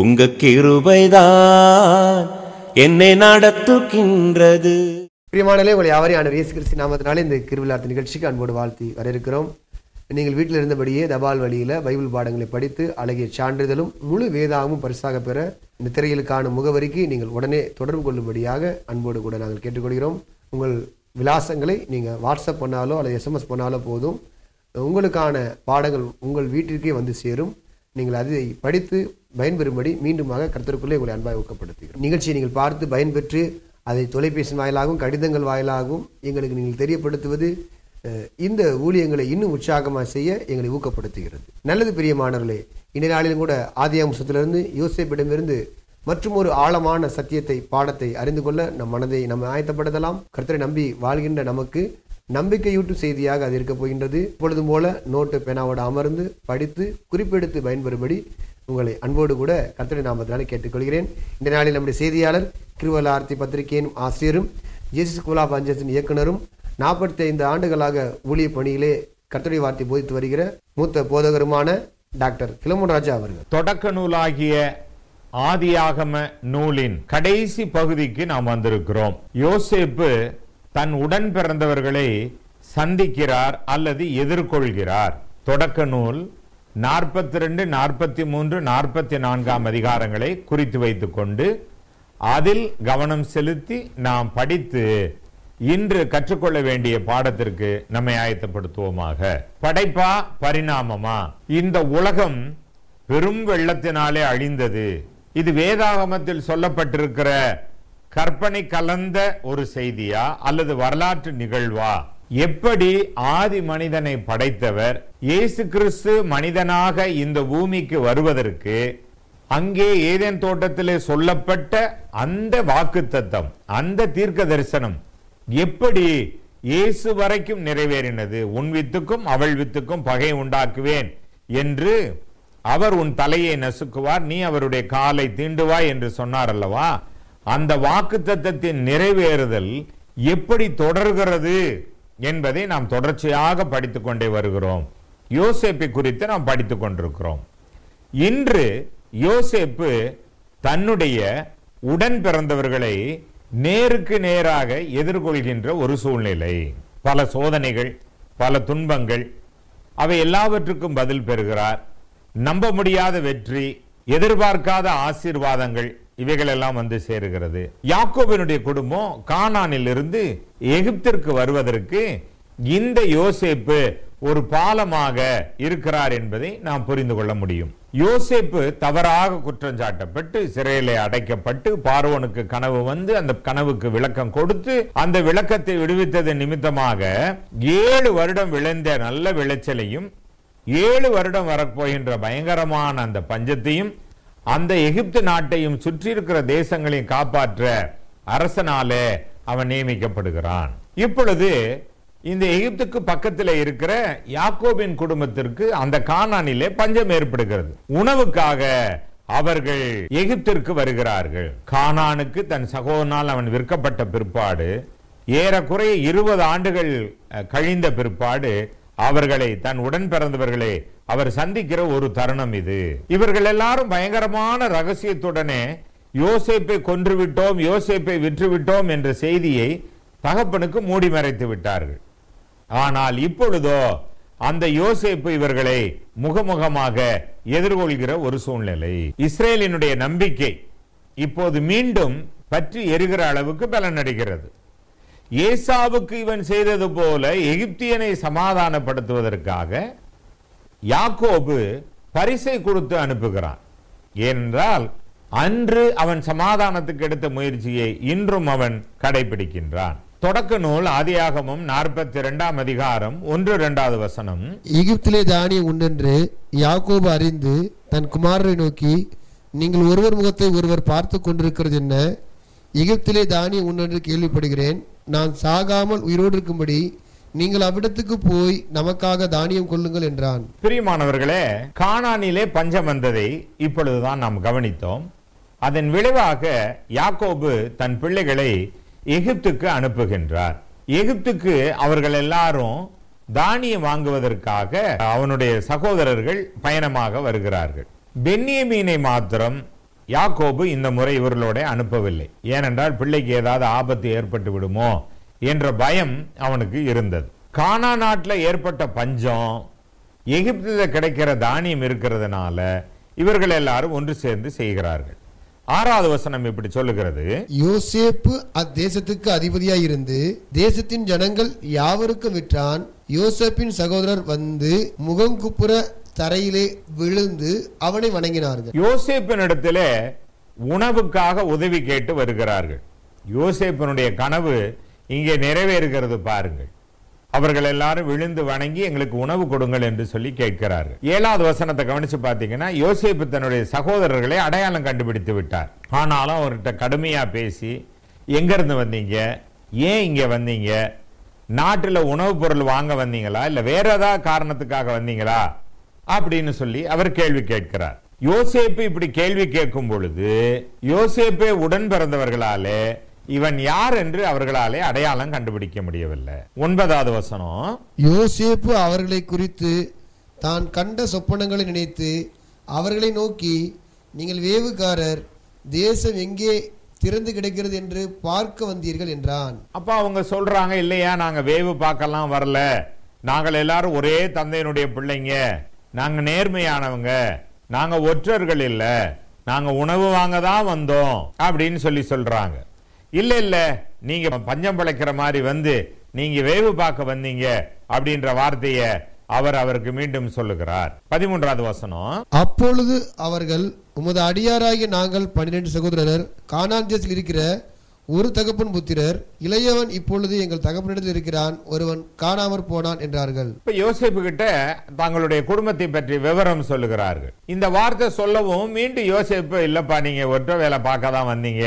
உங்க கிருபைதான் என்னை நடத்துகின்றது பிரியமானலே உங்களை யாவரையும் ஆண்டவர் இயேசு கிறிஸ்து நாமத்தினாலே இந்த கிருவிழாத்து நிகழ்ச்சிக்கு அன்போடு வாழ்த்தி வர இருக்கிறோம் நீங்கள் வீட்டில் இருந்தபடியே தபால் வழியில் பைபிள் பாடங்களை படித்து அழகிய சான்றிதழும் முழு வேதாகவும் பரிசாக பெற இந்த திரையிலுக்கான முகவரிக்கு நீங்கள் உடனே தொடர்பு கொள்ளும்படியாக அன்போடு கூட நாங்கள் கேட்டுக்கொள்கிறோம் உங்கள் விலாசங்களை நீங்கள் வாட்ஸ்அப் பண்ணாலோ அல்லது எஸ்எம்எஸ் பண்ணாலோ போதும் உங்களுக்கான பாடங்கள் உங்கள் வீட்டிற்கே வந்து சேரும் நீங்கள் அதை படித்து பயன்பெறும்படி மீண்டுமாக கருத்தருக்குள்ளே உங்களை அன்பாக ஊக்கப்படுத்துகிறோம் நிகழ்ச்சியை நீங்கள் பார்த்து பயன்பெற்று அதை தொலைபேசி வாயிலாகவும் கடிதங்கள் வாயிலாகவும் எங்களுக்கு நீங்கள் தெரியப்படுத்துவது இந்த ஊழியங்களை இன்னும் உற்சாகமாக செய்ய எங்களை ஊக்கப்படுத்துகிறது நல்லது பிரியமானவர்களே இந்த நாளிலும் கூட ஆதி அம்சத்திலிருந்து யோசிப்பிடமிருந்து மற்றும் ஒரு ஆழமான சத்தியத்தை பாடத்தை அறிந்து கொள்ள நம் மனதை நம்ம ஆயத்தப்படுத்தலாம் கருத்தரை நம்பி வாழ்கின்ற நமக்கு நம்பிக்கையூட்டு செய்தியாக அது இருக்கப் போகின்றது இப்பொழுதும் போல நோட்டு பேனாவோடு அமர்ந்து படித்து குறிப்பெடுத்து பயன்பெறும்படி உங்களை அன்போடு கூட கர்த்தனை நாமத்தினாலே கேட்டுக்கொள்கிறேன் இந்த நாளில் நம்முடைய செய்தியாளர் கிருவல ஆர்த்தி பத்திரிகையின் ஆசிரியரும் ஜேசி ஸ்கூல் ஆஃப் அஞ்சஸின் இயக்குனரும் நாற்பத்தி ஐந்து ஆண்டுகளாக ஊழிய பணியிலே கர்த்தடைய வார்த்தை போதித்து வருகிற மூத்த போதகருமான டாக்டர் கிளமன் ராஜா அவர்கள் தொடக்க நூலாகிய ஆதியாகம நூலின் கடைசி பகுதிக்கு நாம் வந்திருக்கிறோம் யோசேப்பு தன் உடன் பிறந்தவர்களை சந்திக்கிறார் அல்லது எதிர்கொள்கிறார் தொடக்க நூல் நாற்பத்தி ரெண்டு நாற்பத்தி மூன்று நாற்பத்தி நான்காம் அதிகாரங்களை குறித்து வைத்துக்கொண்டு அதில் கவனம் செலுத்தி நாம் படித்து இன்று கற்றுக்கொள்ள வேண்டிய பாடத்திற்கு நம்மை ஆயத்தப்படுத்துவோமாக படைப்பா பரிணாமமா இந்த உலகம் பெரும் வெள்ளத்தினாலே அழிந்தது இது வேதாகமத்தில் சொல்லப்பட்டிருக்கிற கற்பனை கலந்த ஒரு செய்தியா அல்லது வரலாற்று நிகழ்வா எப்படி ஆதி மனிதனை படைத்தவர் இயேசு கிறிஸ்து மனிதனாக இந்த பூமிக்கு வருவதற்கு அங்கே ஏதேன் தோட்டத்திலே சொல்லப்பட்ட அந்த வாக்கு தத்தம் அந்த தீர்க்க தரிசனம் எப்படி இயேசு வரைக்கும் நிறைவேறினது உன் வித்துக்கும் அவள் வித்துக்கும் பகை உண்டாக்குவேன் என்று அவர் உன் தலையை நசுக்குவார் நீ அவருடைய காலை தீண்டுவாய் என்று சொன்னார் அல்லவா அந்த வாக்கு நிறைவேறுதல் எப்படி தொடர்கிறது என்பதை நாம் தொடர்ச்சியாக படித்து கொண்டே வருகிறோம் யோசேப்பை குறித்து நாம் படித்து கொண்டிருக்கிறோம் இன்று யோசேப்பு தன்னுடைய உடன் பிறந்தவர்களை நேருக்கு நேராக எதிர்கொள்கின்ற ஒரு சூழ்நிலை பல சோதனைகள் பல துன்பங்கள் அவை எல்லாவற்றுக்கும் பதில் பெறுகிறார் நம்ப முடியாத வெற்றி எதிர்பார்க்காத ஆசீர்வாதங்கள் இவைகளெல்லாம் வந்து சேருகிறது யாக்கோபினுடைய குடும்பம் இருந்து எகிப்திற்கு வருவதற்கு இந்த யோசேப்பு ஒரு பாலமாக இருக்கிறார் என்பதை நாம் புரிந்து கொள்ள முடியும் யோசேப்பு தவறாக குற்றம் சாட்டப்பட்டு சிறையில அடைக்கப்பட்டு பார்வனுக்கு கனவு வந்து அந்த கனவுக்கு விளக்கம் கொடுத்து அந்த விளக்கத்தை விடுவித்தது நிமித்தமாக ஏழு வருடம் விளைந்த நல்ல விளைச்சலையும் ஏழு வருடம் வரப்போகின்ற பயங்கரமான அந்த பஞ்சத்தையும் அந்த எகிப்து நாட்டையும் சுற்றியிருக்கிற தேசங்களையும் காப்பாற்ற அரசனாலே அவன் நியமிக்கப்படுகிறான் இப்பொழுது இந்த எகிப்துக்கு பக்கத்தில் இருக்கிற யாக்கோபின் குடும்பத்திற்கு அந்த காணானிலே பஞ்சம் ஏற்படுகிறது உணவுக்காக அவர்கள் எகிப்திற்கு வருகிறார்கள் கானானுக்கு தன் சகோதரனால் அவன் விற்கப்பட்ட பிற்பாடு ஏறக்குறைய இருபது ஆண்டுகள் கழிந்த பிற்பாடு அவர்களை தன் உடன் பிறந்தவர்களை அவர் சந்திக்கிற ஒரு தருணம் இது இவர்கள் எல்லாரும் பயங்கரமான ரகசியத்துடனே யோசேப்பை கொன்றுவிட்டோம் யோசேப்பை விற்றுவிட்டோம் என்ற செய்தியை தகப்பனுக்கு மூடி மறைத்து விட்டார்கள் ஆனால் இப்பொழுதோ அந்த யோசேப்பு இவர்களை முகமுகமாக எதிர்கொள்கிற ஒரு சூழ்நிலை இஸ்ரேலினுடைய நம்பிக்கை இப்போது மீண்டும் பற்றி எரிகிற அளவுக்கு பலன் அடைகிறது ஏசாவுக்கு இவன் செய்தது போல எகிப்தியனை சமாதானப்படுத்துவதற்காக யாக்கோபு பரிசை கொடுத்து அனுப்புகிறான் ஏனென்றால் அன்று அவன் சமாதானத்துக்கு எடுத்த முயற்சியை இன்றும் அவன் கடைபிடிக்கின்றான் தொடக்க நூல் ஆதியாகமும் நாற்பத்தி இரண்டாம் அதிகாரம் ஒன்று இரண்டாவது வசனம் எகிப்திலே தானிய உண்டென்று யாக்கோபு அறிந்து தன் குமாரரை நோக்கி நீங்கள் ஒருவர் முகத்தை ஒருவர் பார்த்து கொண்டிருக்கிறது என்ன எகிப்திலே தானிய உண்டென்று கேள்விப்படுகிறேன் நான் சாகாமல் உயிரோடு இருக்கும்படி நீங்கள் அவ்விடத்துக்கு போய் நமக்காக தானியம் கொள்ளுங்கள் என்றான் பிரியமானவர்களே காணானிலே பஞ்சம் வந்ததை இப்பொழுதுதான் நாம் கவனித்தோம் அதன் விளைவாக யாக்கோபு தன் பிள்ளைகளை எகிப்துக்கு அனுப்புகின்றார் எகிப்துக்கு அவர்கள் எல்லாரும் தானியம் வாங்குவதற்காக அவனுடைய சகோதரர்கள் பயணமாக வருகிறார்கள் பென்னியமீனை மாத்திரம் யாக்கோபு இந்த முறை இவர்களோட அனுப்பவில்லை ஏனென்றால் பிள்ளைக்கு ஏதாவது ஆபத்து ஏற்பட்டு விடுமோ என்ற பயம் அவனுக்கு இருந்தது கானா நாட்டில் ஏற்பட்ட பஞ்சம் எகிப்தில் கிடைக்கிற தானியம் இருக்கிறதுனால இவர்கள் எல்லாரும் ஒன்று சேர்ந்து செய்கிறார்கள் ஆறாவது வசனம் இப்படி சொல்லுகிறது யோசேப்பு அத்தேசத்துக்கு அதிபதியாய் இருந்து தேசத்தின் ஜனங்கள் யாவருக்கும் விற்றான் யோசப்பின் சகோதரர் வந்து முகங்குப்புற தரையிலே விழுந்து அவனை வணங்கினார்கள் யோசேப்பின் இடத்துல உணவுக்காக உதவி கேட்டு வருகிறார்கள் யோசேப்பினுடைய கனவு இங்கே நிறைவேறுகிறது பாருங்கள் அவர்கள் எல்லாரும் விழுந்து வணங்கி எங்களுக்கு உணவு கொடுங்கள் என்று சொல்லி கேட்கிறார்கள் ஏழாவது வசனத்தை கவனித்து பார்த்தீங்கன்னா யோசிப்பு தன்னுடைய சகோதரர்களை அடையாளம் கண்டுபிடித்து விட்டார் ஆனாலும் அவர்கிட்ட கடுமையாக பேசி எங்கேருந்து வந்தீங்க ஏன் இங்கே வந்தீங்க நாட்டில் உணவுப் பொருள் வாங்க வந்தீங்களா இல்லை வேற ஏதாவது காரணத்துக்காக வந்தீங்களா அப்படின்னு சொல்லி அவர் கேள்வி கேட்கிறார் யோசேப்பு இப்படி கேள்வி கேட்கும் பொழுது யோசேப்பே உடன் பிறந்தவர்களாலே இவன் யார் என்று அவர்களாலே அடையாளம் கண்டுபிடிக்க முடியவில்லை ஒன்பதாவது வசனம் யோசேப்பு அவர்களை குறித்து தான் கண்ட சொப்பனங்களை நினைத்து அவர்களை நோக்கி நீங்கள் வேவுக்காரர் தேசம் எங்கே திறந்து கிடைக்கிறது என்று பார்க்க வந்தீர்கள் என்றான் அப்ப அவங்க சொல்றாங்க இல்லையா நாங்க வேவு பார்க்கலாம் வரல நாங்கள் எல்லாரும் ஒரே தந்தையினுடைய பிள்ளைங்க நாங்க நேர்மையானவங்க நாங்க ஒற்றர்கள் இல்லை நாங்க உணவு வாங்க தான் வந்தோம் அப்படின்னு சொல்லி சொல்றாங்க இல்ல இல்ல நீங்க பஞ்சம் பிழைக்கிற மாதிரி வந்து நீங்க வேவு பார்க்க வந்தீங்க அப்படின்ற வார்த்தைய அவர் அவருக்கு மீண்டும் சொல்லுகிறார் பதிமூன்றாவது வசனம் அப்பொழுது அவர்கள் உமது அடியாராகிய நாங்கள் பன்னிரண்டு சகோதரர் காணாந்தியத்தில் இருக்கிற ஒரு தகப்பன் புத்திரர் இளையவன் இப்பொழுது எங்கள் தகப்பனிடத்தில் இருக்கிறான் ஒருவன் காணாமற் போனான் என்றார்கள் இப்ப யோசிப்பு கிட்ட தங்களுடைய குடும்பத்தை பற்றி விவரம் சொல்லுகிறார்கள் இந்த வார்த்தை சொல்லவும் மீண்டும் யோசிப்பு இல்லப்பா நீங்க ஒற்ற வேலை பார்க்க தான் வந்தீங்க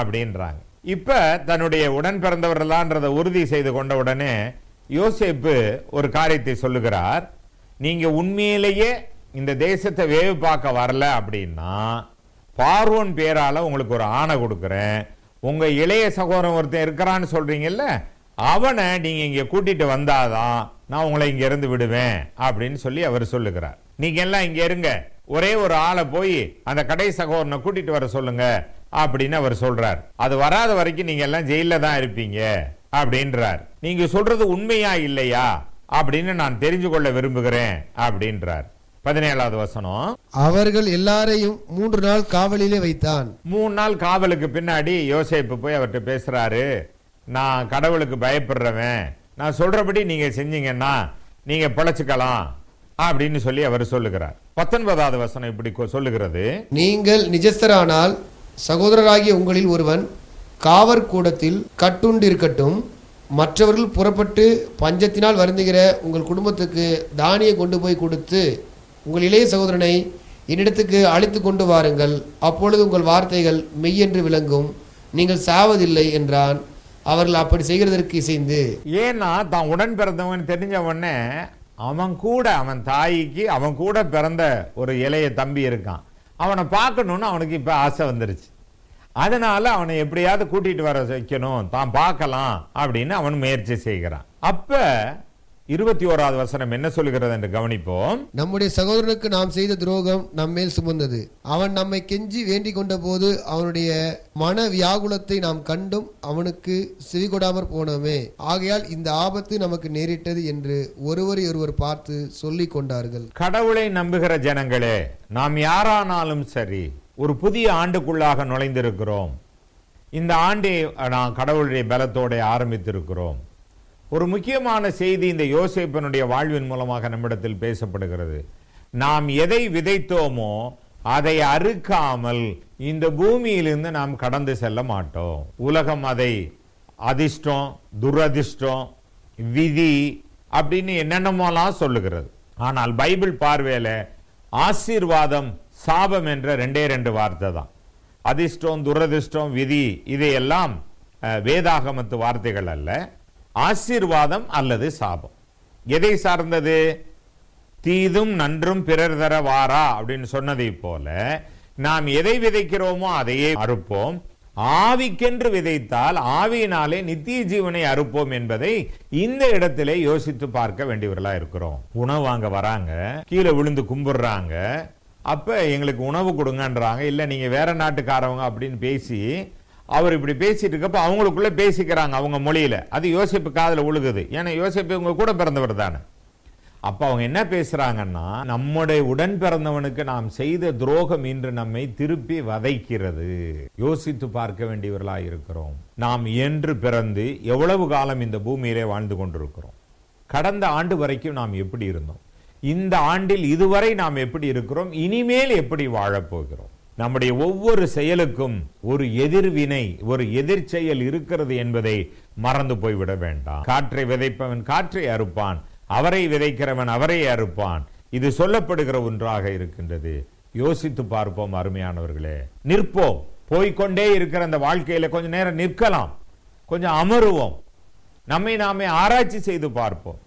அப்படின்றாங்க இப்ப தன்னுடைய உடன் பிறந்தவர்களான்றத உறுதி செய்து கொண்ட உடனே யோசேப்பு ஒரு காரியத்தை சொல்லுகிறார் நீங்க உண்மையிலேயே இந்த தேசத்தை வேவு பார்க்க வரல அப்படின்னா பார்வோன் பேரால உங்களுக்கு ஒரு ஆணை கொடுக்குறேன் உங்க இளைய சகோதரன் ஒருத்தன் இருக்கிறான்னு சொல்றீங்கல்ல அவனை நீங்க இங்க கூட்டிட்டு வந்தாதான் நான் உங்களை இங்க இருந்து விடுவேன் அப்படின்னு சொல்லி அவர் சொல்லுகிறார் நீங்க எல்லாம் இங்க இருங்க ஒரே ஒரு ஆளை போய் அந்த கடை சகோதரனை கூட்டிட்டு வர சொல்லுங்க அப்படின்னு அவர் சொல்றார் அது வராத வரைக்கும் நீங்க எல்லாம் ஜெயில தான் இருப்பீங்க அப்படின்றார் நீங்க சொல்றது உண்மையா இல்லையா அப்படின்னு நான் தெரிஞ்சு கொள்ள விரும்புகிறேன் அப்படின்றார் பதினேழாவது வசனம் அவர்கள் எல்லாரையும் மூன்று நாள் காவலிலே வைத்தான் மூணு நாள் காவலுக்கு பின்னாடி யோசிப்பு போய் அவர்கிட்ட பேசுறாரு நான் கடவுளுக்கு பயப்படுறவன் நான் சொல்றபடி நீங்க செஞ்சீங்கன்னா நீங்க பிழைச்சிக்கலாம் அப்படின்னு சொல்லி அவர் சொல்லுகிறார் பத்தொன்பதாவது வசனம் இப்படி சொல்லுகிறது நீங்கள் நிஜஸ்தரானால் சகோதரராகிய உங்களில் ஒருவன் காவற்கூடத்தில் கட்டுண்டிருக்கட்டும் மற்றவர்கள் புறப்பட்டு பஞ்சத்தினால் வருந்துகிற உங்கள் குடும்பத்துக்கு தானியை கொண்டு போய் கொடுத்து உங்கள் இளைய சகோதரனை என்னிடத்துக்கு அழைத்து கொண்டு வாருங்கள் அப்பொழுது உங்கள் வார்த்தைகள் மெய்யென்று விளங்கும் நீங்கள் சாவதில்லை என்றான் அவர்கள் அப்படி செய்கிறதற்கு இசைந்து ஏன்னா தான் உடன் பிறந்தவன் தெரிஞ்ச உடனே அவன் கூட அவன் தாய்க்கு அவன் கூட பிறந்த ஒரு இளைய தம்பி இருக்கான் அவனை பார்க்கணுன்னு அவனுக்கு இப்போ ஆசை வந்துருச்சு அதனால் அவனை எப்படியாவது கூட்டிகிட்டு வர வைக்கணும் தான் பார்க்கலாம் அப்படின்னு அவன் முயற்சி செய்கிறான் அப்போ இருபத்தி ஓராவது வசனம் என்ன சொல்லுகிறது என்று கவனிப்போம் நம்முடைய சகோதரனுக்கு நாம் செய்த துரோகம் நம்மேல் சுமந்தது அவன் நம்மை கெஞ்சி வேண்டிக் கொண்ட போது அவனுடைய மன வியாகுலத்தை நாம் கண்டும் அவனுக்கு செவி கொடாமற் போனோமே ஆகையால் இந்த ஆபத்து நமக்கு நேரிட்டது என்று ஒருவரை ஒருவர் பார்த்து சொல்லிக் கொண்டார்கள் கடவுளை நம்புகிற ஜனங்களே நாம் யாரானாலும் சரி ஒரு புதிய ஆண்டுக்குள்ளாக நுழைந்திருக்கிறோம் இந்த ஆண்டை நான் கடவுளுடைய பலத்தோட ஆரம்பித்திருக்கிறோம் ஒரு முக்கியமான செய்தி இந்த யோசிப்பனுடைய வாழ்வின் மூலமாக நம்மிடத்தில் பேசப்படுகிறது நாம் எதை விதைத்தோமோ அதை அறுக்காமல் இந்த பூமியிலிருந்து நாம் கடந்து செல்ல மாட்டோம் உலகம் அதை அதிர்ஷ்டம் துரதிர்ஷ்டம் விதி அப்படின்னு என்னென்னமோலாம் சொல்லுகிறது ஆனால் பைபிள் பார்வையில் ஆசீர்வாதம் சாபம் என்ற ரெண்டே ரெண்டு வார்த்தை தான் அதிர்ஷ்டம் துரதிர்ஷ்டம் விதி இதையெல்லாம் வேதாகமத்து வார்த்தைகள் அல்ல ஆசீர்வாதம் அல்லது சாபம் எதை சார்ந்தது தீதும் நன்றும் பிறர் தரவாரா அப்படின்னு சொன்னதை போல நாம் எதை விதைக்கிறோமோ அதையே அறுப்போம் ஆவிக்கென்று விதைத்தால் ஆவியினாலே நித்திய ஜீவனை அறுப்போம் என்பதை இந்த இடத்திலே யோசித்து பார்க்க வேண்டியவர்களா இருக்கிறோம் உணவு வாங்க வராங்க கீழே விழுந்து கும்பிடுறாங்க அப்ப எங்களுக்கு உணவு கொடுங்கன்றாங்க இல்ல நீங்க வேற நாட்டுக்காரவங்க அப்படின்னு பேசி அவர் இப்படி பேசிட்டு இருக்கப்ப அவங்களுக்குள்ளே பேசிக்கிறாங்க அவங்க மொழியில் அது யோசிப்பு காதில் உழுகுது ஏன்னா யோசிப்பு இவங்க கூட பிறந்தவர் தானே அப்போ அவங்க என்ன பேசுகிறாங்கன்னா நம்முடைய உடன் பிறந்தவனுக்கு நாம் செய்த துரோகம் இன்று நம்மை திருப்பி வதைக்கிறது யோசித்து பார்க்க வேண்டியவர்களாக இருக்கிறோம் நாம் என்று பிறந்து எவ்வளவு காலம் இந்த பூமியிலே வாழ்ந்து கொண்டிருக்கிறோம் கடந்த ஆண்டு வரைக்கும் நாம் எப்படி இருந்தோம் இந்த ஆண்டில் இதுவரை நாம் எப்படி இருக்கிறோம் இனிமேல் எப்படி வாழப்போகிறோம் நம்முடைய ஒவ்வொரு செயலுக்கும் ஒரு எதிர்வினை ஒரு எதிர் செயல் இருக்கிறது என்பதை மறந்து போய்விட வேண்டாம் காற்றை விதைப்பவன் காற்றை அறுப்பான் அவரை விதைக்கிறவன் அவரை அறுப்பான் இது சொல்லப்படுகிற ஒன்றாக இருக்கின்றது யோசித்து பார்ப்போம் அருமையானவர்களே நிற்போம் போய்கொண்டே இருக்கிற அந்த வாழ்க்கையில கொஞ்சம் நேரம் நிற்கலாம் கொஞ்சம் அமருவோம் நம்மை நாமே ஆராய்ச்சி செய்து பார்ப்போம்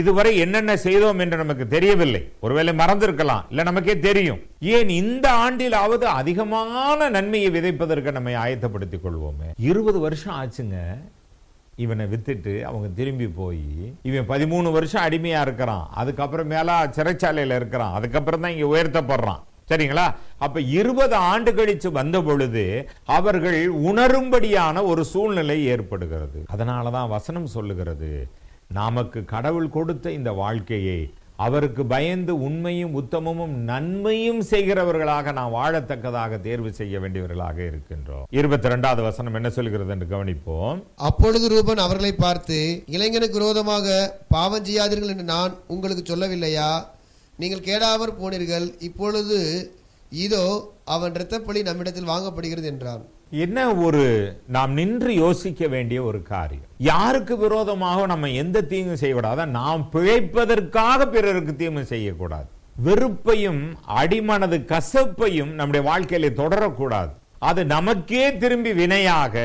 இதுவரை என்னென்ன செய்தோம் என்று நமக்கு தெரியவில்லை ஒருவேளை மறந்திருக்கலாம் இல்லை நமக்கே தெரியும் ஏன் இந்த ஆண்டிலாவது அதிகமான நன்மையை விதைப்பதற்கு நம்மை ஆயத்தப்படுத்திக் கொள்வோமே இருபது வருஷம் ஆச்சுங்க இவனை வித்துட்டு அவங்க திரும்பி போய் இவன் பதிமூணு வருஷம் அடிமையா இருக்கிறான் அதுக்கப்புறம் மேலா சிறைச்சாலையில இருக்கிறான் அதுக்கப்புறம் தான் இங்க உயர்த்தப்படுறான் சரிங்களா அப்ப இருபது ஆண்டு கழிச்சு வந்த பொழுது அவர்கள் உணரும்படியான ஒரு சூழ்நிலை ஏற்படுகிறது அதனாலதான் வசனம் சொல்லுகிறது நமக்கு கடவுள் கொடுத்த இந்த வாழ்க்கையை அவருக்கு பயந்து உண்மையும் உத்தமமும் நன்மையும் செய்கிறவர்களாக நாம் வாழத்தக்கதாக தேர்வு செய்ய வேண்டியவர்களாக இருக்கின்றோம் இருபத்தி ரெண்டாவது வசனம் என்ன சொல்கிறது என்று கவனிப்போம் அப்பொழுது ரூபன் அவர்களை பார்த்து இளைஞனுக்கு விரோதமாக பாவம் செய்யாதீர்கள் என்று நான் உங்களுக்கு சொல்லவில்லையா நீங்கள் கேடாமற் போனீர்கள் இப்பொழுது இதோ அவன் இரத்தப்பழி நம்மிடத்தில் வாங்கப்படுகிறது என்றான் என்ன ஒரு நாம் நின்று யோசிக்க வேண்டிய ஒரு காரியம் யாருக்கு விரோதமாக நம்ம எந்த தீங்கும் செய்யக்கூடாது நாம் பிழைப்பதற்காக பிறருக்கு தீங்கு செய்யக்கூடாது வெறுப்பையும் அடிமனது கசப்பையும் நம்முடைய வாழ்க்கையில தொடரக்கூடாது அது நமக்கே திரும்பி வினையாக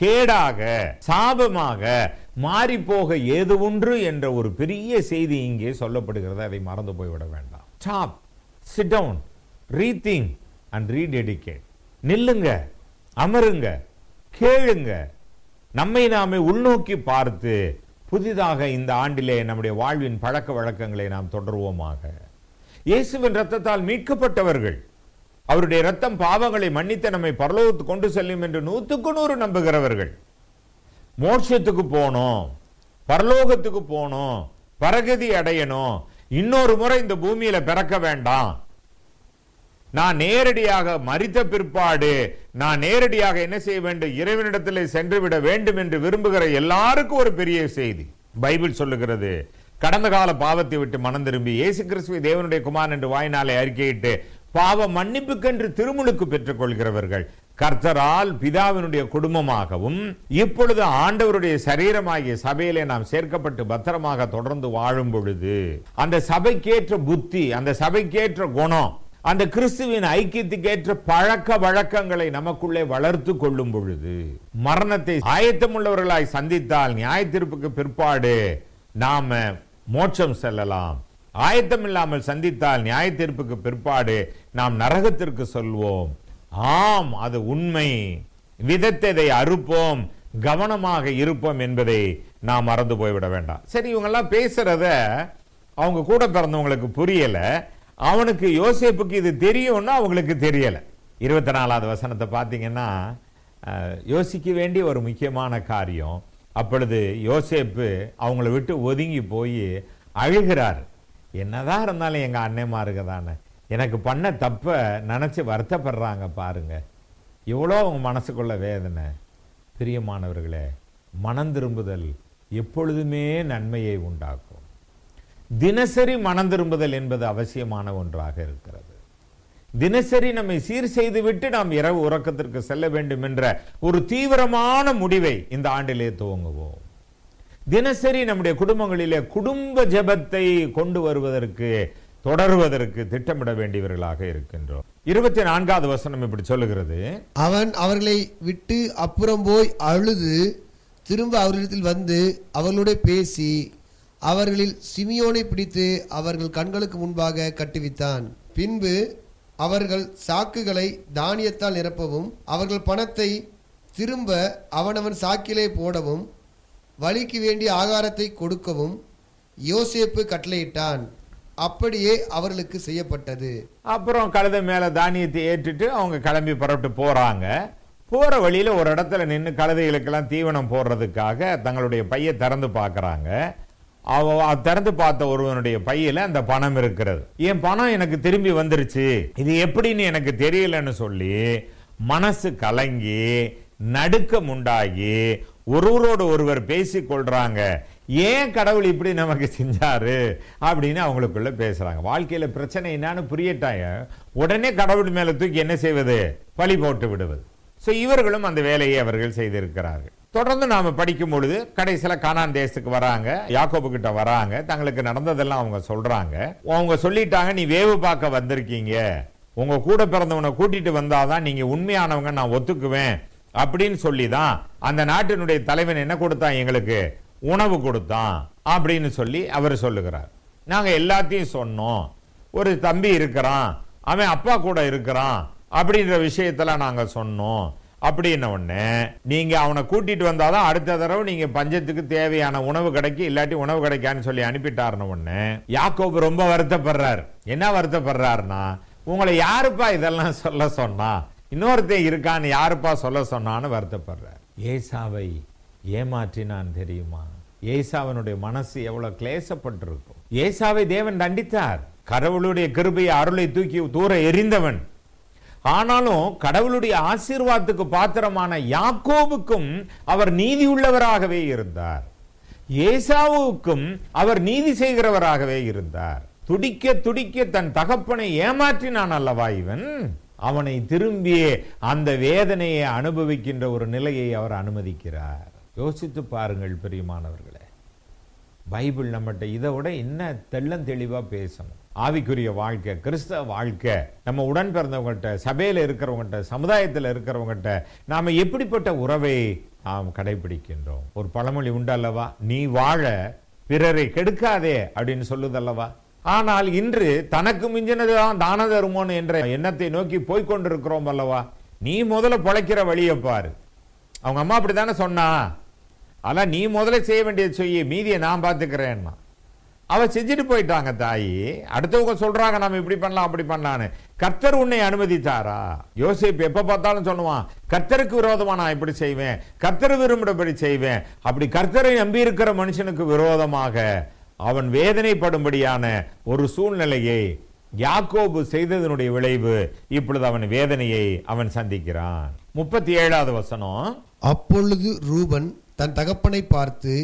கேடாக சாபமாக மாறி போக ஏது ஒன்று என்ற ஒரு பெரிய செய்தி இங்கே சொல்லப்படுகிறது அதை மறந்து போய்விட வேண்டாம் stop sit down rethink and rededicate நில்லுங்க அமருங்க கேளுங்க நம்மை நாமே உள்நோக்கி பார்த்து புதிதாக இந்த ஆண்டிலே நம்முடைய வாழ்வின் பழக்க வழக்கங்களை நாம் தொடருவோமாக இயேசுவின் ரத்தத்தால் மீட்கப்பட்டவர்கள் அவருடைய ரத்தம் பாவங்களை மன்னித்த நம்மை பரலோகத்து கொண்டு செல்லும் என்று நூற்றுக்கு நூறு நம்புகிறவர்கள் மோட்சத்துக்கு போனோம் பரலோகத்துக்கு போகணும் பரகதி அடையணும் இன்னொரு முறை இந்த பூமியில பிறக்க வேண்டாம் நான் நேரடியாக மறித்த பிற்பாடு நான் நேரடியாக என்ன செய்ய வேண்டும் இறைவனிடத்தில் சென்றுவிட வேண்டும் என்று விரும்புகிற எல்லாருக்கும் ஒரு பெரிய செய்தி பைபிள் சொல்லுகிறது கடந்த கால பாவத்தை விட்டு மனம் திரும்பி ஏசு கிறிஸ்துவை தேவனுடைய குமார் என்று வாய்நாளை அறிக்கையிட்டு பாவ மன்னிப்புக்கென்று திருமுழுக்கு பெற்றுக் கொள்கிறவர்கள் கர்த்தரால் பிதாவினுடைய குடும்பமாகவும் இப்பொழுது ஆண்டவருடைய சரீரமாகிய சபையிலே நாம் சேர்க்கப்பட்டு பத்திரமாக தொடர்ந்து வாழும் பொழுது அந்த சபைக்கேற்ற புத்தி அந்த சபைக்கேற்ற குணம் அந்த கிறிஸ்துவின் ஐக்கியத்துக்கேற்ற பழக்க வழக்கங்களை நமக்குள்ளே வளர்த்து கொள்ளும் பொழுது மரணத்தை ஆயத்தமுள்ளவர்களாய் சந்தித்தால் நியாய பிற்பாடு நாம மோட்சம் செல்லலாம் ஆயத்தம் இல்லாமல் சந்தித்தால் நியாயத்தீர்ப்புக்கு பிற்பாடு நாம் நரகத்திற்கு சொல்வோம் ஆம் அது உண்மை விதத்ததை அறுப்போம் கவனமாக இருப்போம் என்பதை நாம் மறந்து போய்விட வேண்டாம் சரி இவங்கெல்லாம் பேசுறத அவங்க கூட பிறந்தவங்களுக்கு புரியலை அவனுக்கு யோசேப்புக்கு இது தெரியும்னா அவங்களுக்கு தெரியலை இருபத்தி நாலாவது வசனத்தை பார்த்தீங்கன்னா யோசிக்க வேண்டிய ஒரு முக்கியமான காரியம் அப்பொழுது யோசேப்பு அவங்கள விட்டு ஒதுங்கி போய் அழுகிறார் என்னதான் இருந்தாலும் எங்கள் அண்ணன்மாருங்க தானே எனக்கு பண்ண தப்பை நினச்சி வருத்தப்படுறாங்க பாருங்க எவ்வளோ அவங்க மனசுக்குள்ள வேதனை பிரியமானவர்களே மனம் திரும்புதல் எப்பொழுதுமே நன்மையை உண்டாக்கும் தினசரி மனம் திரும்புதல் என்பது அவசியமான ஒன்றாக இருக்கிறது தினசரி நம்மை சீர் செய்துவிட்டு நாம் இரவு உறக்கத்திற்கு செல்ல வேண்டும் என்ற ஒரு தீவிரமான முடிவை இந்த ஆண்டிலே துவங்குவோம் தினசரி நம்முடைய குடும்பங்களிலே குடும்ப ஜபத்தை கொண்டு வருவதற்கு தொடர்வதற்கு திட்டமிட வேண்டியவர்களாக இருக்கின்றோம் இருபத்தி நான்காவது வசனம் இப்படி சொல்லுகிறது அவன் அவர்களை விட்டு அப்புறம் போய் அழுது திரும்ப அவர்களிடத்தில் வந்து அவர்களோட பேசி அவர்களில் சிமியோனை பிடித்து அவர்கள் கண்களுக்கு முன்பாக கட்டுவித்தான் பின்பு அவர்கள் சாக்குகளை தானியத்தால் நிரப்பவும் அவர்கள் பணத்தை திரும்ப அவனவன் சாக்கிலே போடவும் வழிக்கு வேண்டிய ஆகாரத்தை கொடுக்கவும் யோசேப்பு கட்டளையிட்டான் அப்படியே அவர்களுக்கு செய்யப்பட்டது அப்புறம் கழுத மேல தானியத்தை ஏற்றிட்டு அவங்க கிளம்பி புறப்பட்டு போறாங்க போற வழியில ஒரு இடத்துல நின்று கழுதைகளுக்கெல்லாம் தீவனம் போடுறதுக்காக தங்களுடைய பைய திறந்து பார்க்குறாங்க அவன் திறந்து பார்த்த ஒருவனுடைய பையில அந்த பணம் இருக்கிறது என் பணம் எனக்கு திரும்பி வந்துருச்சு இது எப்படின்னு எனக்கு தெரியலன்னு சொல்லி மனசு கலங்கி நடுக்கம் உண்டாகி ஒருவரோடு ஒருவர் பேசி கொள்றாங்க ஏன் கடவுள் இப்படி நமக்கு செஞ்சாரு அப்படின்னு அவங்களுக்குள்ள பேசுறாங்க வாழ்க்கையில பிரச்சனை என்னன்னு புரியட்டாங்க உடனே கடவுள் மேல தூக்கி என்ன செய்வது பழி போட்டு விடுவது ஸோ இவர்களும் அந்த வேலையை அவர்கள் செய்திருக்கிறார்கள் தொடர்ந்து நாம் படிக்கும் பொழுது கடைசியில் கானான் தேசத்துக்கு வராங்க யாக்கோபு கிட்ட வராங்க தங்களுக்கு நடந்ததெல்லாம் அவங்க சொல்கிறாங்க அவங்க சொல்லிட்டாங்க நீ வேவு பார்க்க வந்திருக்கீங்க உங்கள் கூட பிறந்தவனை கூட்டிகிட்டு வந்தாதான் நீங்கள் உண்மையானவங்க நான் ஒத்துக்குவேன் அப்படின்னு சொல்லி தான் அந்த நாட்டினுடைய தலைவன் என்ன கொடுத்தான் எங்களுக்கு உணவு கொடுத்தான் அப்படின்னு சொல்லி அவர் சொல்லுகிறார் நாங்கள் எல்லாத்தையும் சொன்னோம் ஒரு தம்பி இருக்கிறான் அவன் அப்பா கூட இருக்கிறான் அப்படின்ற விஷயத்தெல்லாம் நாங்கள் சொன்னோம் அப்படின்ன உடனே நீங்கள் அவனை கூட்டிகிட்டு வந்தால் அடுத்த தடவை நீங்கள் பஞ்சத்துக்கு தேவையான உணவு கிடைக்கு இல்லாட்டி உணவு கிடைக்கான்னு சொல்லி அனுப்பிட்டாருன உடனே யாக்கோபு ரொம்ப வருத்தப்படுறாரு என்ன வருத்தப்படுறாருன்னா உங்களை யாருப்பா இதெல்லாம் சொல்ல சொன்னா இன்னொருத்தன் இருக்கான்னு யாருப்பா சொல்ல சொன்னான்னு வருத்தப்படுறார் ஏசாவை ஏமாற்றினான் தெரியுமா ஏசாவனுடைய மனசு எவ்வளோ கிளேசப்பட்டிருக்கும் ஏசாவை தேவன் தண்டித்தார் கடவுளுடைய கிருபையை அருளை தூக்கி தூர எரிந்தவன் ஆனாலும் கடவுளுடைய ஆசீர்வாதத்துக்கு பாத்திரமான யாக்கோவுக்கும் அவர் நீதி உள்ளவராகவே இருந்தார் ஏசாவுக்கும் அவர் நீதி செய்கிறவராகவே இருந்தார் துடிக்க துடிக்க தன் தகப்பனை ஏமாற்றினான் அல்லவா இவன் அவனை திரும்பியே அந்த வேதனையை அனுபவிக்கின்ற ஒரு நிலையை அவர் அனுமதிக்கிறார் யோசித்து பாருங்கள் பெரியமானவர்களே பைபிள் நம்மகிட்ட இதை விட என்ன தெள்ளந்தெளிவாக பேசணும் ஆவிக்குரிய வாழ்க்கை கிறிஸ்தவ வாழ்க்கை நம்ம உடன் பிறந்தவங்கள்ட்ட சபையில் இருக்கிறவங்கள்ட்ட சமுதாயத்தில் இருக்கிறவங்கள்ட்ட நாம் எப்படிப்பட்ட உறவை நாம் கடைபிடிக்கின்றோம் ஒரு பழமொழி உண்டல்லவா நீ வாழ பிறரை கெடுக்காதே அப்படின்னு சொல்லுதல்லவா ஆனால் இன்று தனக்கு மிஞ்சினது தான் தான தருமோன்னு என்ற எண்ணத்தை நோக்கி போய்கொண்டிருக்கிறோம் அல்லவா நீ முதல்ல பிழைக்கிற வழியை பாரு அவங்க அம்மா அப்படி தானே சொன்னா ஆனால் நீ முதல்ல செய்ய வேண்டியது செய்ய மீதியை நான் பார்த்துக்கிறேன்னா அவள் செஞ்சுட்டு போயிட்டாங்க தாயி அடுத்தவங்க சொல்கிறாங்க நம்ம இப்படி பண்ணலாம் அப்படி பண்ணலான்னு கர்த்தர் உன்னை அனுமதித்தாரா யோசிப்பு எப்போ பார்த்தாலும் சொல்லுவான் கர்த்தருக்கு விரோதமாக நான் இப்படி செய்வேன் கர்த்தர் விரும்புகிறபடி செய்வேன் அப்படி கர்த்தரை நம்பி இருக்கிற மனுஷனுக்கு விரோதமாக அவன் வேதனைப்படும்படியான ஒரு சூழ்நிலையை யாக்கோபு செய்ததனுடைய விளைவு இப்பொழுது அவன் வேதனையை அவன் சந்திக்கிறான் முப்பத்தி ஏழாவது வசனம் அப்பொழுது ரூபன் தன் தகப்பனை பார்த்து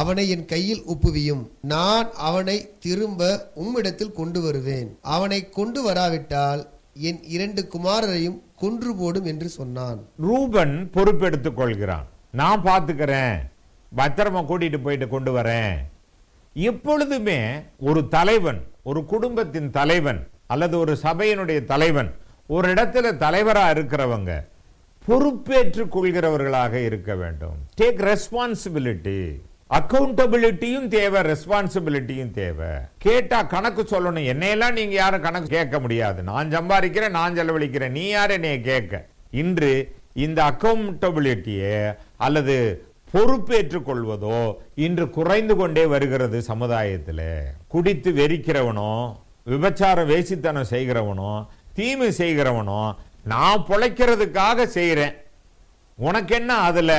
அவனை என் கையில் ஒப்புவியும் நான் அவனை திரும்ப உம்மிடத்தில் கொண்டு வருவேன் அவனை கொண்டு வராவிட்டால் என் இரண்டு குமாரரையும் கொன்று போடும் என்று சொன்னான் ரூபன் பொறுப்பெடுத்துக் கொள்கிறான் நான் பார்த்துக்கிறேன் பத்திரமா கூட்டிட்டு போயிட்டு கொண்டு வரேன் எப்பொழுதுமே ஒரு தலைவன் ஒரு குடும்பத்தின் தலைவன் அல்லது ஒரு சபையினுடைய தலைவன் ஒரு இடத்துல தலைவரா இருக்கிறவங்க பொறுப்பேற்றுக் கொள்கிறவர்களாக இருக்க வேண்டும் டேக் ரெஸ்பான்சிபிலிட்டி அக்கௌண்டபிலிட்டியும் தேவை ரெஸ்பான்சிபிலிட்டியும் தேவை கேட்டா கணக்கு சொல்லணும் என்னையெல்லாம் நீங்க யாரும் கணக்கு கேட்க முடியாது நான் சம்பாதிக்கிறேன் நான் செலவழிக்கிறேன் நீ யார் என்னைய கேட்க இன்று இந்த அக்கௌண்டபிலிட்டியை அல்லது பொறுப்பேற்றுக் கொள்வதோ இன்று குறைந்து கொண்டே வருகிறது சமுதாயத்தில் குடித்து வெறிக்கிறவனோ விபச்சார வேசித்தனம் செய்கிறவனோ தீமை செய்கிறவனோ நான் பொழைக்கிறதுக்காக செய்கிறேன் உனக்கு என்ன அதில்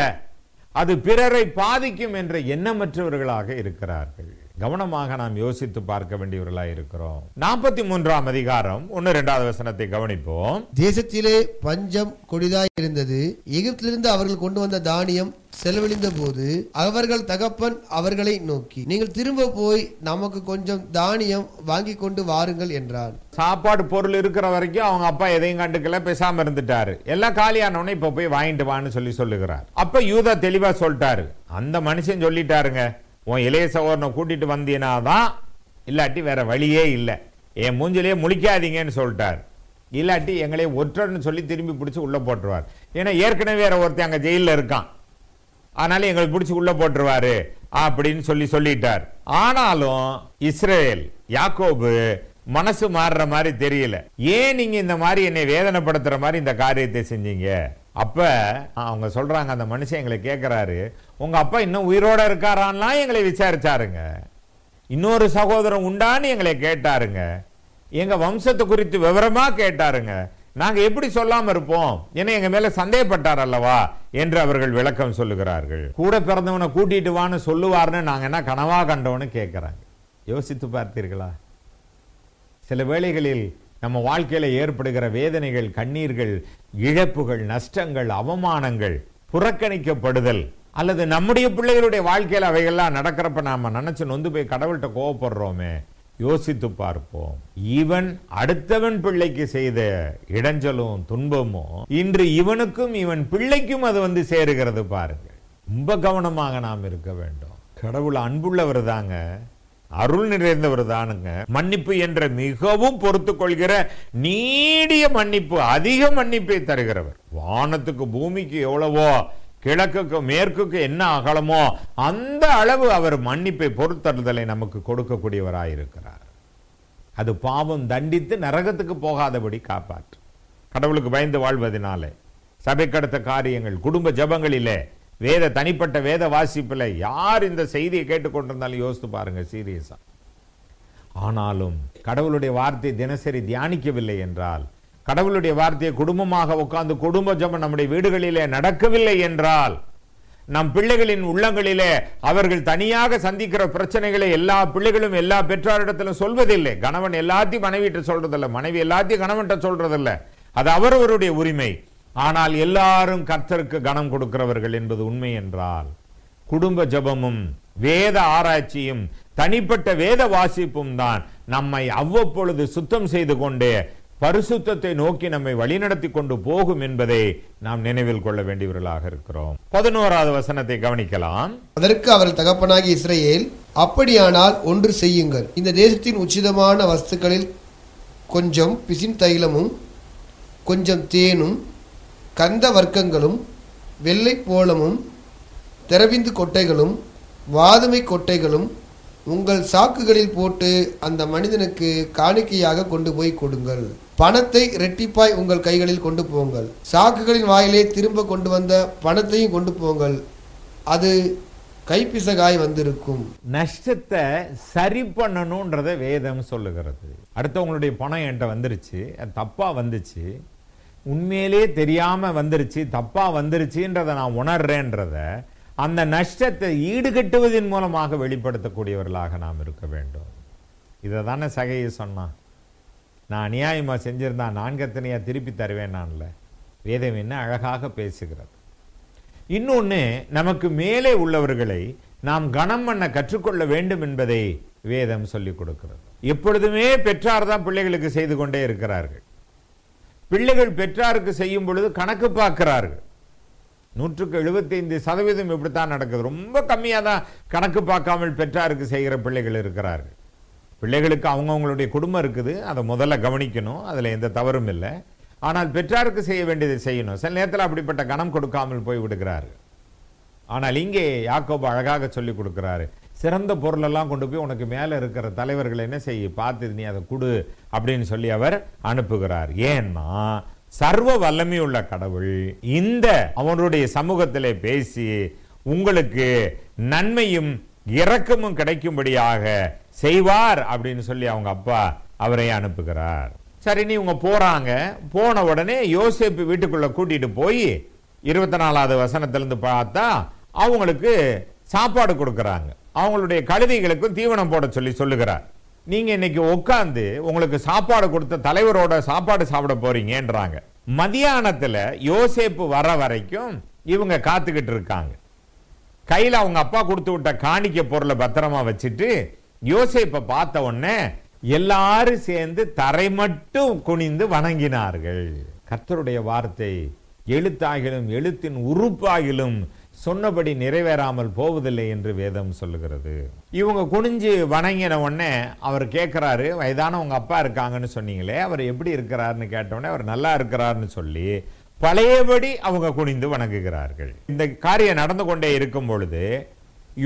அது பிறரை பாதிக்கும் என்ற எண்ணமற்றவர்களாக இருக்கிறார்கள் கவனமாக நாம் யோசித்து பார்க்க வேண்டியவர்களாக இருக்கிறோம் நாற்பத்தி மூன்றாம் அதிகாரம் ஒன்னு இரண்டாவது வசனத்தை கவனிப்போம் தேசத்திலே பஞ்சம் கொடிதாய் இருந்தது எகிப்திலிருந்து அவர்கள் கொண்டு வந்த தானியம் செலவழிந்த போது அவர்கள் தகப்பன் அவர்களை நோக்கி நீங்கள் திரும்ப போய் நமக்கு கொஞ்சம் தானியம் வாங்கி கொண்டு வாருங்கள் என்றார் சாப்பாடு பொருள் இருக்கிற வரைக்கும் அவங்க அப்பா எதையும் கண்டுக்கல பேசாம இருந்துட்டாரு எல்லாம் காலியானவனே இப்ப போய் வாங்கிட்டு வான்னு சொல்லி சொல்லுகிறார் அப்ப யூதா தெளிவா சொல்லிட்டாரு அந்த மனுஷன் சொல்லிட்டாருங்க உன் இளைய சகோதரனை கூட்டிட்டு வந்தீனாதான் இல்லாட்டி வேற வழியே இல்லை என் மூஞ்சிலேயே முழிக்காதீங்கன்னு சொல்லிட்டார் இல்லாட்டி எங்களை ஒற்றர்னு சொல்லி திரும்பி பிடிச்சி உள்ளே போட்டுருவார் ஏன்னா ஏற்கனவே வேற ஒருத்தன் அங்கே ஜெயிலில் இருக்கான் அதனால எங்களுக்கு பிடிச்சி உள்ள போட்டுருவாரு அப்படின்னு சொல்லி சொல்லிட்டார் ஆனாலும் இஸ்ரேல் யாக்கோபு மனசு மாறுற மாதிரி தெரியல ஏன் நீங்க இந்த மாதிரி என்னை வேதனைப்படுத்துற மாதிரி இந்த காரியத்தை செஞ்சீங்க அப்ப அவங்க சொல்றாங்க அந்த மனுஷன் எங்களை கேட்கிறாரு உங்க அப்பா இன்னும் உயிரோட இருக்காரான்லாம் எங்களை விசாரிச்சாருங்க இன்னொரு சகோதரன் உண்டான்னு எங்களை கேட்டாருங்க எங்க வம்சத்தை குறித்து விவரமா கேட்டாருங்க நாங்கள் எப்படி சொல்லாமல் இருப்போம் ஏன்னா எங்கள் மேலே சந்தேகப்பட்டார் அல்லவா என்று அவர்கள் விளக்கம் சொல்லுகிறார்கள் கூட பிறந்தவனை கூட்டிட்டு வான்னு சொல்லுவார்னு நாங்கள் என்ன கனவா கண்டவனு கேட்குறாங்க யோசித்து பார்த்தீர்களா சில வேளைகளில் நம்ம வாழ்க்கையில் ஏற்படுகிற வேதனைகள் கண்ணீர்கள் இழப்புகள் நஷ்டங்கள் அவமானங்கள் புறக்கணிக்கப்படுதல் அல்லது நம்முடைய பிள்ளைகளுடைய வாழ்க்கையில் அவைகள்லாம் நடக்கிறப்ப நாம் நினச்சி நொந்து போய் கடவுள்கிட்ட கோவப்படுறோமே யோசித்து பார்ப்போம் இவன் அடுத்தவன் பிள்ளைக்கு செய்த இடைஞ்சலும் துன்பமும் இன்று இவனுக்கும் இவன் பிள்ளைக்கும் அது வந்து சேருகிறது பாருங்க ரொம்ப கவனமாக நாம் இருக்க வேண்டும் கடவுள் அன்புள்ளவர் தாங்க அருள் நிறைந்தவர் தானுங்க மன்னிப்பு என்ற மிகவும் பொறுத்து கொள்கிற நீடிய மன்னிப்பு அதிக மன்னிப்பை தருகிறவர் வானத்துக்கு பூமிக்கு எவ்வளவோ கிழக்குக்கு மேற்குக்கு என்ன அகலமோ அந்த அளவு அவர் மன்னிப்பை பொறுத்தறுதலை நமக்கு கொடுக்கக்கூடியவராயிருக்கிறார் அது பாவம் தண்டித்து நரகத்துக்கு போகாதபடி காப்பாற்று கடவுளுக்கு பயந்து வாழ்வதனாலே சபை கடத்த காரியங்கள் குடும்ப ஜபங்களிலே வேத தனிப்பட்ட வேத வாசிப்பில் யார் இந்த செய்தியை கேட்டுக்கொண்டிருந்தாலும் யோசித்து பாருங்க சீரியஸாக ஆனாலும் கடவுளுடைய வார்த்தை தினசரி தியானிக்கவில்லை என்றால் கடவுளுடைய வார்த்தையை குடும்பமாக உட்கார்ந்து குடும்ப ஜபம் நம்முடைய வீடுகளிலே நடக்கவில்லை என்றால் நம் பிள்ளைகளின் உள்ளங்களிலே அவர்கள் தனியாக சந்திக்கிற பிரச்சனைகளை எல்லா பிள்ளைகளும் எல்லா பெற்றாரிடத்திலும் சொல்வதில்லை கணவன் எல்லாத்தையும் மனைவிட்டு சொல்றதில்ல மனைவி எல்லாத்தையும் கணவன்கிட்ட சொல்றதில்ல அது அவரவருடைய உரிமை ஆனால் எல்லாரும் கர்த்தருக்கு கணம் கொடுக்கிறவர்கள் என்பது உண்மை என்றால் குடும்ப ஜபமும் வேத ஆராய்ச்சியும் தனிப்பட்ட வேத வாசிப்பும் தான் நம்மை அவ்வப்பொழுது சுத்தம் செய்து கொண்டு பரிசுத்தத்தை நோக்கி நம்மை வழிநடத்தி கொண்டு போகும் என்பதை நாம் நினைவில் கொள்ள வேண்டியவர்களாக இருக்கிறோம் பதினோராவது வசனத்தை கவனிக்கலாம் அதற்கு அவர்கள் தகப்பனாகி இஸ்ரேல் அப்படியானால் ஒன்று செய்யுங்கள் இந்த தேசத்தின் உச்சிதமான வஸ்துக்களில் கொஞ்சம் பிசின் தைலமும் கொஞ்சம் தேனும் கந்த வர்க்கங்களும் வெள்ளை போலமும் தெரவிந்து கொட்டைகளும் வாதுமை கொட்டைகளும் உங்கள் சாக்குகளில் போட்டு அந்த மனிதனுக்கு காணிக்கையாக கொண்டு போய் கொடுங்கள் பணத்தை ரெட்டிப்பாய் உங்கள் கைகளில் கொண்டு போங்கள் சாக்குகளின் வாயிலே திரும்ப கொண்டு வந்த பணத்தையும் கொண்டு போங்கள் அது கைப்பிசகாய் வந்திருக்கும் நஷ்டத்தை சரி பண்ணணுன்றத வேதம் சொல்லுகிறது அடுத்தவங்களுடைய பணம் என்கிட்ட வந்துருச்சு அது தப்பாக வந்துச்சு உண்மையிலே தெரியாமல் வந்துருச்சு தப்பாக வந்துருச்சுன்றதை நான் உணர்றேன்றத அந்த நஷ்டத்தை ஈடுகட்டுவதன் மூலமாக வெளிப்படுத்தக்கூடியவர்களாக நாம் இருக்க வேண்டும் இதை தானே சகையை சொன்னான் நான் அநியாயமாக செஞ்சுருந்தான் நான்கத்தனையாக திருப்பி தருவேன் நான்ல வேதம் என்ன அழகாக பேசுகிறது இன்னொன்று நமக்கு மேலே உள்ளவர்களை நாம் கணம் பண்ண கற்றுக்கொள்ள வேண்டும் என்பதை வேதம் சொல்லிக் கொடுக்கிறது எப்பொழுதுமே பெற்றார் தான் பிள்ளைகளுக்கு செய்து கொண்டே இருக்கிறார்கள் பிள்ளைகள் பெற்றாருக்கு செய்யும் பொழுது கணக்கு பார்க்கிறார்கள் நூற்றுக்கு எழுபத்தைந்து சதவீதம் இப்படித்தான் நடக்குது ரொம்ப கம்மியாக தான் கணக்கு பார்க்காமல் பெற்றாருக்கு செய்கிற பிள்ளைகள் இருக்கிறார்கள் பிள்ளைகளுக்கு அவங்கவுங்களுடைய குடும்பம் இருக்குது அதை முதல்ல கவனிக்கணும் அதில் எந்த தவறும் இல்லை ஆனால் பெற்றாருக்கு செய்ய வேண்டியதை செய்யணும் சில நேரத்தில் அப்படிப்பட்ட கணம் கொடுக்காமல் போய் விடுகிறாரு ஆனால் இங்கே யாக்கோபு அழகாக சொல்லி கொடுக்குறாரு சிறந்த பொருளெல்லாம் கொண்டு போய் உனக்கு மேலே இருக்கிற தலைவர்கள் என்ன செய்ய பார்த்து நீ அதை கொடு அப்படின்னு சொல்லி அவர் அனுப்புகிறார் ஏன்னா சர்வ வல்லமை உள்ள கடவுள் இந்த அவனுடைய சமூகத்தில் பேசி உங்களுக்கு நன்மையும் இறக்கமும் கிடைக்கும்படியாக செய்வார் அப்படின்னு சொல்லி அவங்க அப்பா அவரை அனுப்புகிறார் சரி நீ இவங்க போகிறாங்க போன உடனே யோசிப்பு வீட்டுக்குள்ளே கூட்டிகிட்டு போய் இருபத்தி நாலாவது வசனத்திலிருந்து பார்த்தா அவங்களுக்கு சாப்பாடு கொடுக்குறாங்க அவங்களுடைய கழுதைகளுக்கும் தீவனம் போட சொல்லி சொல்லுகிறார் நீங்கள் இன்னைக்கு உட்காந்து உங்களுக்கு சாப்பாடு கொடுத்த தலைவரோட சாப்பாடு சாப்பிட போறீங்கன்றாங்க மதியானத்தில் யோசேப்பு வர வரைக்கும் இவங்க காத்துக்கிட்டு இருக்காங்க கையில் அவங்க அப்பா கொடுத்து விட்ட காணிக்க பொருளை பத்திரமா வச்சுட்டு யோசேப்பை பார்த்த உடனே எல்லாரும் சேர்ந்து தரை மட்டும் குனிந்து வணங்கினார்கள் கர்த்தருடைய வார்த்தை எழுத்தாகிலும் எழுத்தின் உறுப்பாகிலும் சொன்னபடி நிறைவேறாமல் போவதில்லை என்று வேதம் சொல்லுகிறது இவங்க குனிஞ்சு வணங்கின உடனே அவர் கேட்குறாரு வயதான உங்கள் அப்பா இருக்காங்கன்னு சொன்னீங்களே அவர் எப்படி இருக்கிறாருன்னு கேட்டவுடனே அவர் நல்லா இருக்கிறாருன்னு சொல்லி பழையபடி அவங்க குனிந்து வணங்குகிறார்கள் இந்த காரியம் நடந்து கொண்டே இருக்கும் பொழுது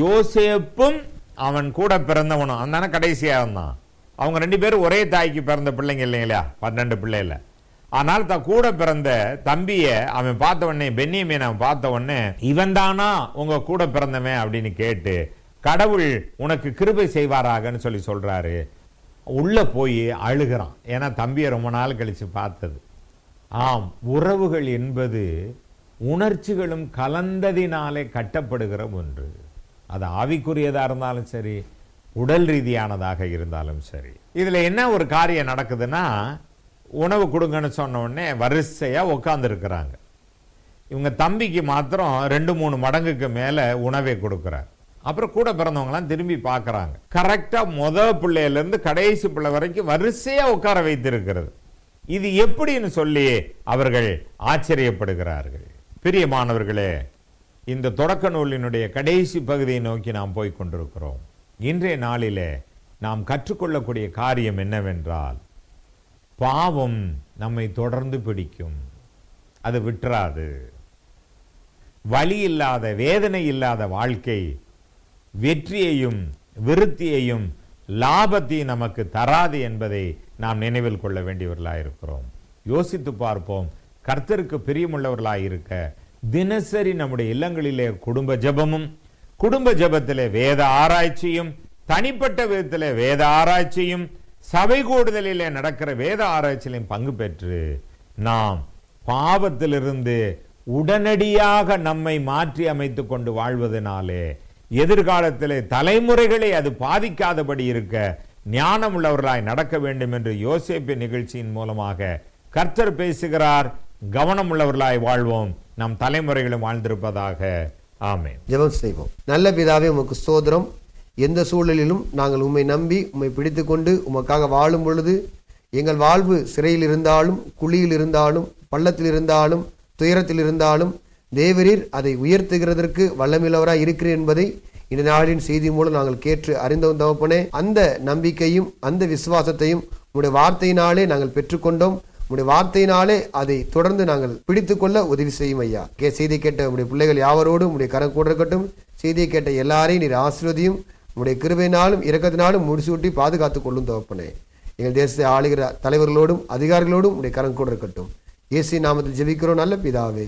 யோசேப்பும் அவன் கூட பிறந்தவனும் அந்த கடைசியாக இருந்தான் அவங்க ரெண்டு பேரும் ஒரே தாய்க்கு பிறந்த பிள்ளைங்க இல்லைங்களா பன்னெண்டு பிள்ளையில ஆனால் த கூட பிறந்த தம்பியை அவன் பார்த்த உடனே பென்னியமே அவன் பார்த்த உடனே இவன் தானா உங்க கூட பிறந்தவன் அப்படின்னு கேட்டு கடவுள் உனக்கு கிருபை செய்வாராகன்னு சொல்லி சொல்றாரு உள்ள போய் அழுகிறான் ஏன்னா தம்பியை ரொம்ப நாள் கழிச்சு பார்த்தது ஆம் உறவுகள் என்பது உணர்ச்சிகளும் கலந்ததினாலே கட்டப்படுகிற ஒன்று அது ஆவிக்குரியதாக இருந்தாலும் சரி உடல் ரீதியானதாக இருந்தாலும் சரி இதில் என்ன ஒரு காரியம் நடக்குதுன்னா உணவு கொடுங்கன்னு சொன்ன உடனே வரிசையாக உட்காந்துருக்குறாங்க இவங்க தம்பிக்கு மாத்திரம் ரெண்டு மூணு மடங்குக்கு மேலே உணவே கொடுக்குறாரு அப்புறம் கூட பிறந்தவங்களாம் திரும்பி பார்க்குறாங்க கரெக்டாக முதல் பிள்ளையிலேருந்து கடைசி பிள்ளை வரைக்கும் வரிசையாக உட்கார வைத்திருக்கிறது இது எப்படின்னு சொல்லி அவர்கள் ஆச்சரியப்படுகிறார்கள் பிரியமானவர்களே இந்த தொடக்க நூலினுடைய கடைசி பகுதியை நோக்கி நாம் போய் கொண்டிருக்கிறோம் இன்றைய நாளிலே நாம் கற்றுக்கொள்ளக்கூடிய காரியம் என்னவென்றால் பாவம் நம்மை தொடர்ந்து பிடிக்கும் அது விட்டுறாது வழி இல்லாத வேதனை இல்லாத வாழ்க்கை வெற்றியையும் விருத்தியையும் லாபத்தையும் நமக்கு தராது என்பதை நாம் நினைவில் கொள்ள வேண்டியவர்களாக இருக்கிறோம் யோசித்து பார்ப்போம் கர்த்தருக்கு பிரியமுள்ளவர்களாக இருக்க தினசரி நம்முடைய இல்லங்களிலே குடும்ப ஜபமும் குடும்ப ஜபத்திலே வேத ஆராய்ச்சியும் தனிப்பட்ட விதத்திலே வேத ஆராய்ச்சியும் சபை கூடுதலிலே நடக்கிற வேத ஆராய்ச்சியிலையும் பங்கு பெற்று நாம் பாவத்திலிருந்து உடனடியாக நம்மை மாற்றி அமைத்து கொண்டு வாழ்வதனாலே எதிர்காலத்திலே தலைமுறைகளை அது பாதிக்காதபடி இருக்க ஞானம் உள்ளவர்களாய் நடக்க வேண்டும் என்று யோசிப்பு நிகழ்ச்சியின் மூலமாக கர்த்தர் பேசுகிறார் கவனம் உள்ளவர்களாய் வாழ்வோம் நம் தலைமுறைகளும் வாழ்ந்திருப்பதாக ஆமே ஜபம் செய்வோம் நல்ல பிதாவே உமக்கு சோதரம் எந்த சூழலிலும் நாங்கள் உம்மை நம்பி உம்மை பிடித்து கொண்டு உமக்காக வாழும் பொழுது எங்கள் வாழ்வு சிறையில் இருந்தாலும் குழியில் இருந்தாலும் பள்ளத்தில் இருந்தாலும் துயரத்தில் இருந்தாலும் தேவரீர் அதை உயர்த்துகிறதற்கு வல்லமில்லவராய் இருக்கிறேன் என்பதை இந்த நாளின் செய்தி மூலம் நாங்கள் கேட்டு அறிந்தோம் தவப்பனே அந்த நம்பிக்கையும் அந்த விசுவாசத்தையும் உங்களுடைய வார்த்தையினாலே நாங்கள் பெற்றுக்கொண்டோம் உங்களுடைய வார்த்தையினாலே அதை தொடர்ந்து நாங்கள் பிடித்துக்கொள்ள உதவி செய்யும் ஐயா கே செய்தி கேட்ட உடைய பிள்ளைகள் யாவரோடும் உடைய கரம் கூட இருக்கட்டும் செய்தியை கேட்ட எல்லாரையும் நீர் ஆசிர்வதியும் உடைய கிருபையினாலும் இறக்கத்தினாலும் முடிசூட்டி பாதுகாத்து கொள்ளும் தோப்பனே எங்கள் தேசத்தை ஆளுகிற தலைவர்களோடும் அதிகாரிகளோடும் உடைய கரம் கூட இருக்கட்டும் ஏசி நாமத்தில் ஜெபிக்கிறோம் நல்ல பிதாவே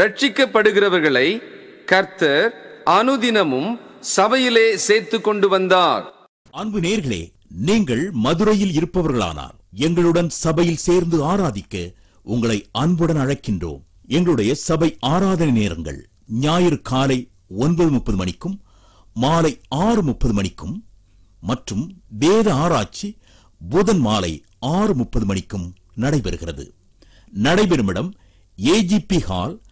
ரட்சிக்கப்படுகிறவர்களை கர்த்தர் அனுதினமும் சபையிலே சேர்த்து கொண்டு வந்தார் அன்பு நேர்களே நீங்கள் மதுரையில் இருப்பவர்களானார் எங்களுடன் சபையில் சேர்ந்து ஆராதிக்க உங்களை அன்புடன் அழைக்கின்றோம் எங்களுடைய சபை ஆராதனை நேரங்கள் ஞாயிறு காலை ஒன்பது முப்பது மணிக்கும் மாலை ஆறு முப்பது மணிக்கும் மற்றும் வேத ஆராய்ச்சி புதன் மாலை ஆறு முப்பது மணிக்கும் நடைபெறுகிறது நடைபெறும் இடம் ஏஜிபி ஹால்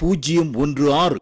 பூஜ்ஜியம் ஒன்று ஆறு